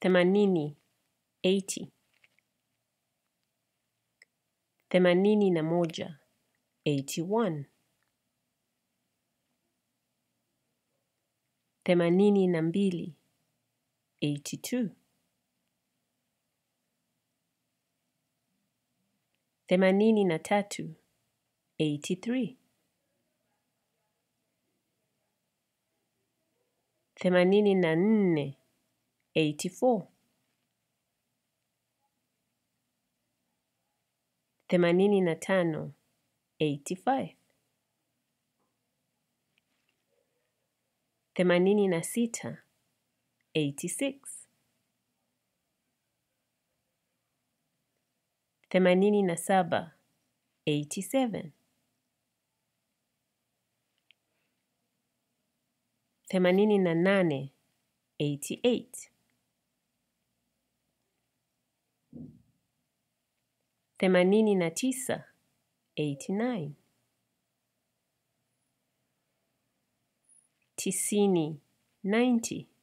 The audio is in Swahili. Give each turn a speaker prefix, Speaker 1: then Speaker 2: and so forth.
Speaker 1: Themanini, eighty. Themanini na moja, eighty one. Themanini na mbili, eighty two. Themanini na tatu, eighty three. Themanini na nne 84 themanini na tano 85 themanini na sita 86 themanini na saba 87 themanini na nane 88 themanini na tisa 89 tisini 90